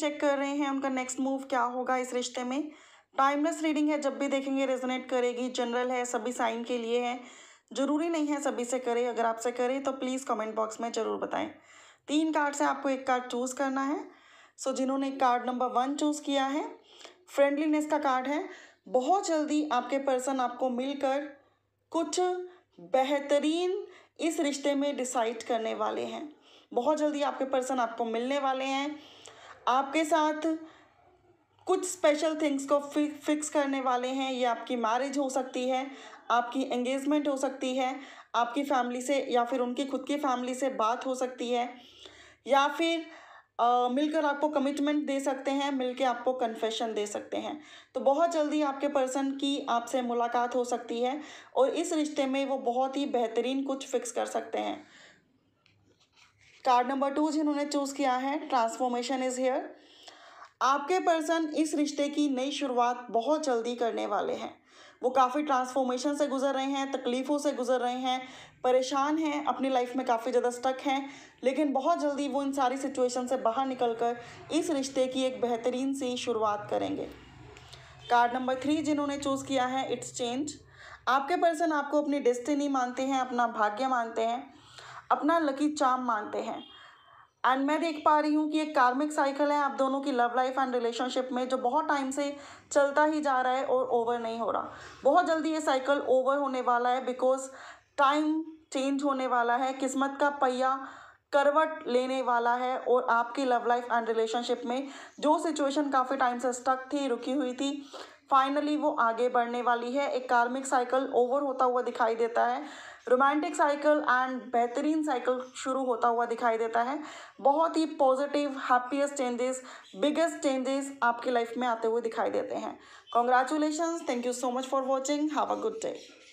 check कर रहे हैं उनका नेक्स्ट मूव क्या होगा इस रिश्ते में टाइमलेस रीडिंग है जब भी देखेंगे रेजोनेट करेगी जनरल है सभी साइन के लिए है ज़रूरी नहीं है सभी से करे अगर आपसे करें तो प्लीज़ कमेंट बॉक्स में ज़रूर बताएं तीन कार्ड से आपको एक कार्ड चूज़ करना है सो जिन्होंने कार्ड नंबर वन चूज़ किया है फ्रेंडलीनेस का कार्ड है बहुत जल्दी आपके पर्सन आपको मिलकर कुछ बेहतरीन इस रिश्ते में डिसाइड करने वाले हैं बहुत जल्दी आपके पर्सन आपको मिलने वाले हैं आपके साथ कुछ स्पेशल थिंग्स को फि, फिक्स करने वाले हैं ये आपकी मैरिज हो सकती है आपकी एंगेजमेंट हो सकती है आपकी फैमिली से या फिर उनकी खुद की फैमिली से बात हो सकती है या फिर मिलकर आपको कमिटमेंट दे सकते हैं मिलकर आपको कन्फेशन दे सकते हैं तो बहुत जल्दी आपके पर्सन की आपसे मुलाकात हो सकती है और इस रिश्ते में वो बहुत ही बेहतरीन कुछ फिक्स कर सकते हैं कार्ड नंबर टू जिन्होंने चूज़ किया है ट्रांसफॉर्मेशन इज़ हेयर आपके पर्सन इस रिश्ते की नई शुरुआत बहुत जल्दी करने वाले हैं वो काफ़ी ट्रांसफॉर्मेशन से गुजर रहे हैं तकलीफ़ों से गुजर रहे हैं परेशान हैं अपनी लाइफ में काफ़ी ज़्यादा स्टक हैं लेकिन बहुत जल्दी वो इन सारी सिचुएशन से बाहर निकल कर इस रिश्ते की एक बेहतरीन सी शुरुआत करेंगे कार्ड नंबर थ्री जिन्होंने चूज़ किया है इट्स चेंज आपके पर्सन आपको अपनी डेस्टिनी मानते हैं अपना भाग्य मानते हैं अपना लकी चाम मानते हैं एंड मैं देख पा रही हूँ कि एक कार्मिक साइकिल है आप दोनों की लव लाइफ एंड रिलेशनशिप में जो बहुत टाइम से चलता ही जा रहा है और ओवर नहीं हो रहा बहुत जल्दी ये साइकिल ओवर होने वाला है बिकॉज टाइम चेंज होने वाला है किस्मत का पहिया करवट लेने वाला है और आपकी लव लाइफ एंड रिलेशनशिप में जो सिचुएशन काफ़ी टाइम से स्टक थी रुकी हुई थी फाइनली वो आगे बढ़ने वाली है एक कार्मिक साइकिल ओवर होता हुआ दिखाई देता है रोमांटिक साइकिल एंड बेहतरीन साइकिल शुरू होता हुआ दिखाई देता है बहुत ही positive happiest changes biggest changes आपके लाइफ में आते हुए दिखाई देते हैं congratulation thank you so much for watching have a good day